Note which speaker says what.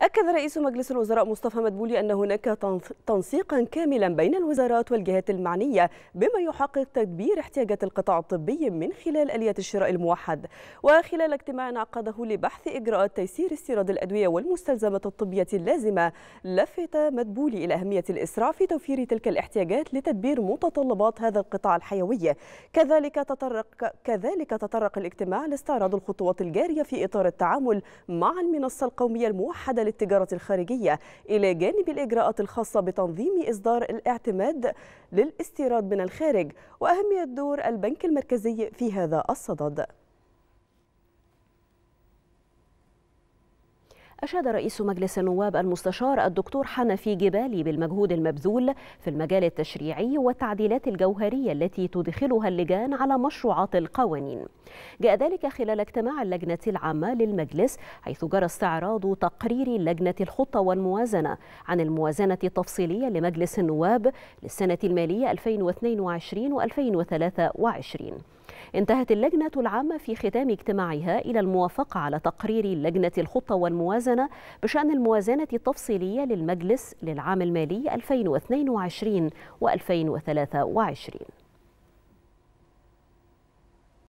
Speaker 1: أكد رئيس مجلس الوزراء مصطفى مدبولي أن هناك تنسيقا كاملا بين الوزارات والجهات المعنية بما يحقق تدبير احتياجات القطاع الطبي من خلال آلية الشراء الموحد وخلال اجتماع عقده لبحث إجراءات تيسير استيراد الأدوية والمستلزمات الطبية اللازمة لفت مدبولي إلى أهمية الإسراع في توفير تلك الاحتياجات لتدبير متطلبات هذا القطاع الحيوي كذلك تطرق كذلك تطرق الاجتماع لاستعراض الخطوات الجارية في إطار التعامل مع المنصة القومية الموحدة للتجارة الخارجية إلى جانب الإجراءات الخاصة بتنظيم إصدار الاعتماد للاستيراد من الخارج وأهمية دور البنك المركزي في هذا
Speaker 2: الصدد أشاد رئيس مجلس النواب المستشار الدكتور حنفي جبالي بالمجهود المبذول في المجال التشريعي والتعديلات الجوهرية التي تدخلها اللجان على مشروعات القوانين. جاء ذلك خلال اجتماع اللجنة العامة للمجلس حيث جرى استعراض تقرير لجنة الخطة والموازنة عن الموازنة التفصيلية لمجلس النواب للسنة المالية 2022 و2023. انتهت اللجنة العامة في ختام اجتماعها إلى الموافقة على تقرير لجنة الخطة والموازنة بشأن الموازنة التفصيلية للمجلس للعام المالي 2022 و2023